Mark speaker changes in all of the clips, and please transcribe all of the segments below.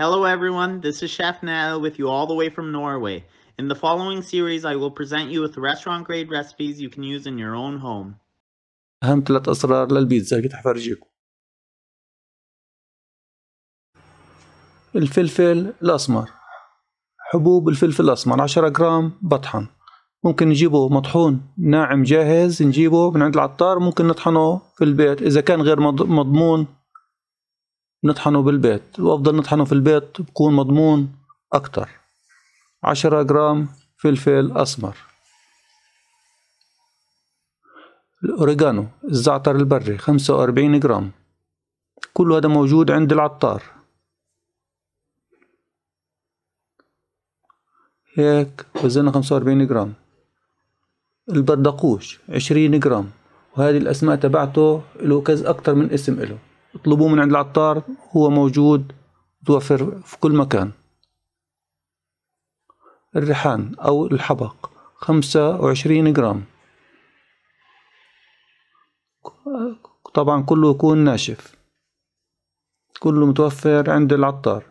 Speaker 1: Hello everyone, this is Chef Nana with you all the way from Norway. In the following series, I will present you with restaurant grade recipes you can use in your own home. أهم ثلاث أسرار للبيتزا قد حفرجيكم الفلفل الأسمر حبوب الفلفل الأسمر 10 جرام بطحن ممكن نجيبه مطحون ناعم جاهز نجيبه من عند العطار ممكن نطحنه في البيت إذا كان غير مضمون نطحنه بالبيت وأفضل نطحنه في البيت بكون مضمون أكتر عشرة جرام فلفل أسمر الأوريجانو الزعتر البري خمسة وأربعين جرام كل هذا موجود عند العطار هيك وزنه خمسة وأربعين جرام البردقوش عشرين جرام وهذه الأسماء تبعته له كذا أكتر من اسم له اطلبوه من عند العطار هو موجود متوفر في كل مكان الريحان أو الحبق خمسة وعشرين جرام طبعا كله يكون ناشف كله متوفر عند العطار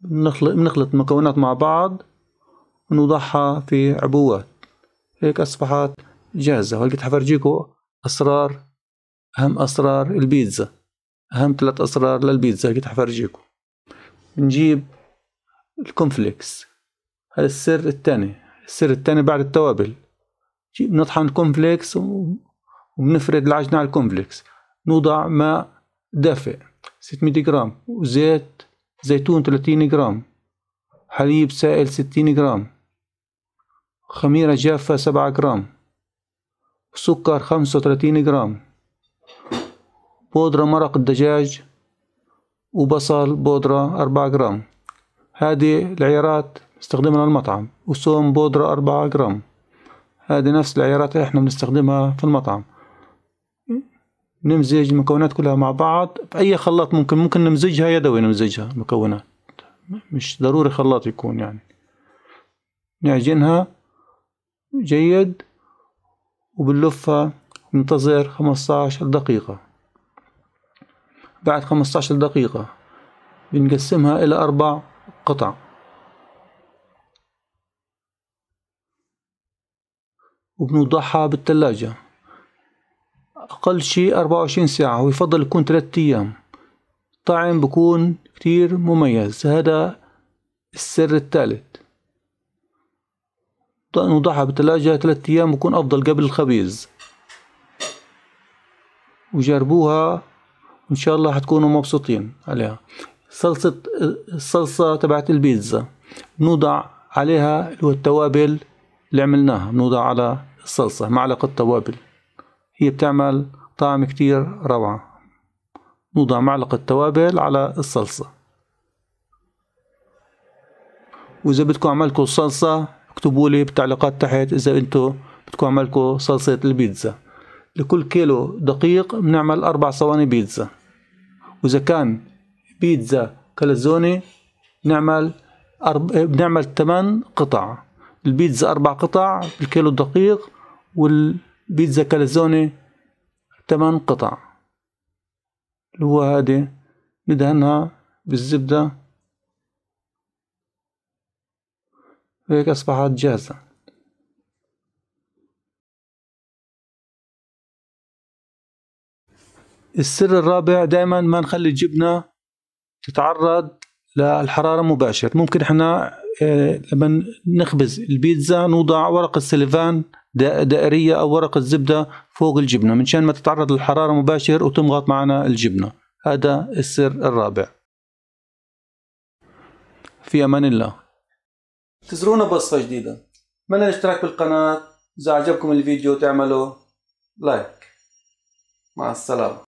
Speaker 1: بنخلط, بنخلط مكونات مع بعض ونوضعها في عبوات هيك أصبحت جاهزة وهلقيت حفرجيكو أسرار أهم أسرار البيتزا أهم ثلاث أسرار للبيتزا هيك حفرجيكم بنجيب الكونفليكس هذا السر الثاني السر الثاني بعد التوابل نطحن الكونفليكس وبنفرد العجنة على الكونفليكس نوضع ماء دافئ 600 جرام وزيت زيتون 30 جرام حليب سائل 60 جرام خميرة جافة 7 جرام سكر 35 جرام بودرة مرق الدجاج وبصل بودرة أربعة جرام هذه العيارات نستخدمها للمطعم وثوم بودرة أربعة جرام هذه نفس العيارات احنا بنستخدمها في المطعم نمزج المكونات كلها مع بعض في أي خلاط ممكن ممكن نمزجها يدوي نمزجها المكونات مش ضروري خلاط يكون يعني نعجنها جيد وبنلفها ننتظر 15 دقيقة بعد 15 دقيقة بنقسمها إلى أربع قطع وبنوضعها بالثلاجة أقل شي 24 ساعة ويفضل يكون 3 أيام طعم بكون كتير مميز هذا السر الثالث نوضعها بالثلاجة 3 أيام بكون أفضل قبل الخبيز وجربوها ان شاء الله حتكونوا مبسوطين عليها صلصة الصلصة تبعت البيتزا بنوضع عليها التوابل اللي عملناها بنوضع على الصلصة معلقة توابل هي بتعمل طعم كتير روعة نوضع معلقة توابل على الصلصة وإذا بدكم عملكم الصلصة اكتبوا لي بالتعليقات تحت إذا انتو بدكم عملكم صلصة البيتزا لكل كيلو دقيق بنعمل أربع صواني بيتزا واذا كان بيتزا كالزوني نعمل أرب... بنعمل ثمان قطع البيتزا أربع قطع بالكيلو الدقيق والبيتزا كالزوني ثمان قطع اللي هو هادي ندهنها بالزبدة هيك أصبحت جاهزة السر الرابع دائما ما نخلي الجبنه تتعرض للحراره مباشر ممكن احنا آه، لما نخبز البيتزا نوضع ورق السليفان دائرية أو ورق الزبدة فوق الجبنة منشان ما تتعرض للحرارة مباشر وتمغط معنا الجبنة هذا السر الرابع في أمان الله تزرونا بصفة جديدة من الاشتراك بالقناة إذا عجبكم الفيديو تعملوا لايك مع السلامة